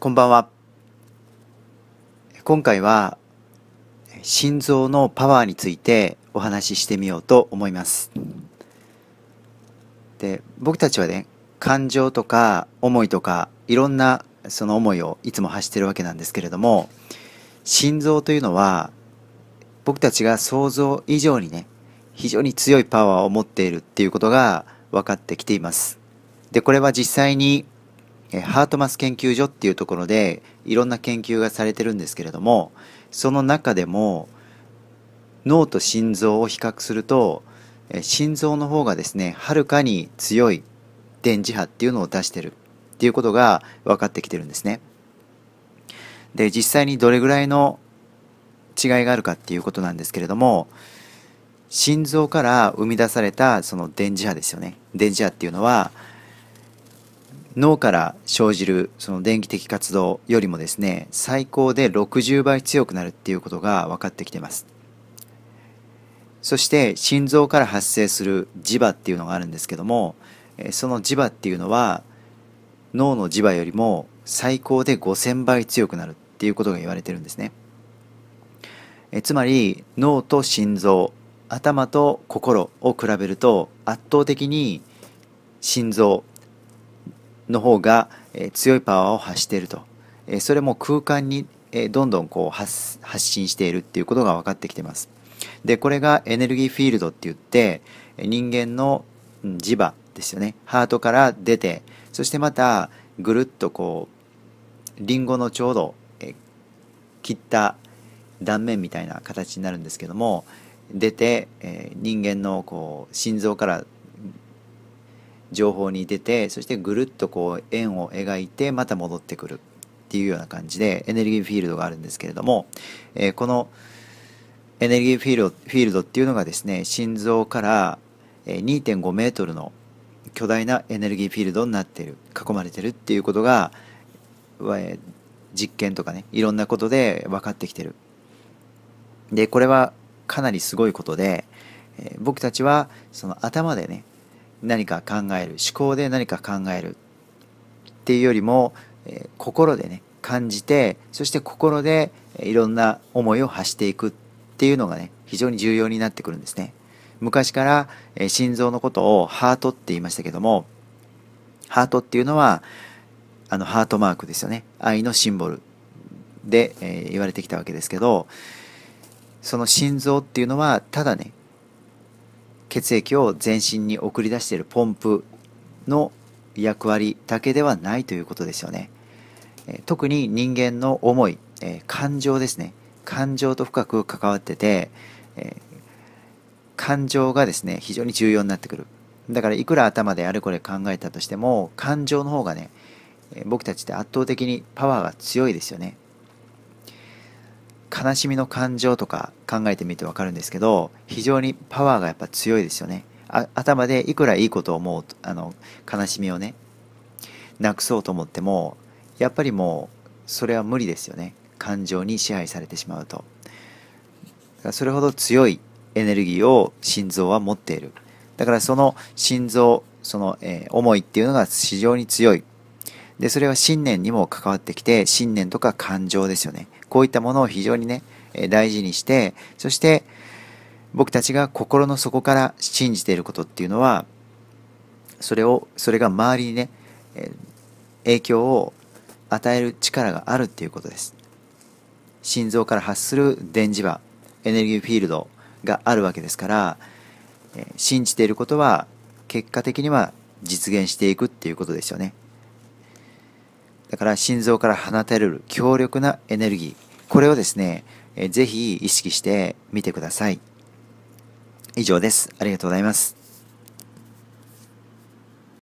こんばんは。今回は心臓のパワーについてお話ししてみようと思います。で、僕たちはね、感情とか思いとかいろんなその思いをいつも発してるわけなんですけれども、心臓というのは僕たちが想像以上にね、非常に強いパワーを持っているっていうことが分かってきています。で、これは実際にえハートマス研究所っていうところでいろんな研究がされてるんですけれどもその中でも脳と心臓を比較すると、え心臓の方がですねはるかに強い電磁波っていうのを出してるっていうことが分かってきてるんですね。で実際にどれぐらいの違いがあるかっていうことなんですけれども心臓から生み出されたその電磁波ですよね電磁波っていうのは脳から生じるその電気的活動よりもですね最高で60倍強くなるっていうことが分かってきてますそして心臓から発生する磁場っていうのがあるんですけどもその磁場っていうのは脳の磁場よりも最高で5000倍強くなるっていうことが言われてるんですねえつまり脳と心臓頭と心を比べると圧倒的に心臓の方が、え強いパワーを発していると、えそれも空間に、えどんどんこう発信しているっていうことが分かってきてますでこれがエネルギーフィールドって言って人間の磁場ですよねハートから出てそしてまたぐるっとこうリンゴのちょうど切った断面みたいな形になるんですけども出て、え人間のこう心臓から情報に出てそしてぐるっとこう円を描いてまた戻ってくるっていうような感じでエネルギーフィールドがあるんですけれども、えー、このエネルギーフィールドフィールドっていうのがですね心臓から2.5メートルの巨大なエネルギーフィールドになっている囲まれてるっていうことが実験とかねいろんなことで分かってきてるでこれはかなりすごいことで僕たちはその頭でね何か考える思考で何か考えるっていうよりも、えー、心でね感じてそして心でいろんな思いを発していくっていうのがね非常に重要になってくるんですね昔から、えー、心臓のことをハートって言いましたけどもハートっていうのはあのハートマークですよね愛のシンボルで、えー、言われてきたわけですけどその心臓っていうのはただね血液を全身に送り出しているポンプの役割だけではないということですよね。特に人間の思い、え感情ですね感情と深く関わってて、え感情がですね非常に重要になってくるだからいくら頭であれこれ考えたとしても感情の方がね僕たちって圧倒的にパワーが強いですよね悲しみの感情とか考えてみてわかるんですけど非常にパワーがやっぱ強いですよね頭でいくらいいことを思うあの悲しみをねなくそうと思ってもやっぱりもうそれは無理ですよね感情に支配されてしまうとそれほど強いエネルギーを心臓は持っているだからその心臓その、えー、思いっていうのが非常に強いで、それは信念にも関わってきて、信念とか感情ですよね。こういったものを非常にね、大事にして、そして僕たちが心の底から信じていることっていうのは、それを、それが周りにね、影響を与える力があるっていうことです。心臓から発する電磁場、エネルギーフィールドがあるわけですから、信じていることは結果的には実現していくっていうことですよね。だから心臓から放たれる強力なエネルギー、これをですね、えー、ぜひ意識してみてください。以上です。ありがとうございます。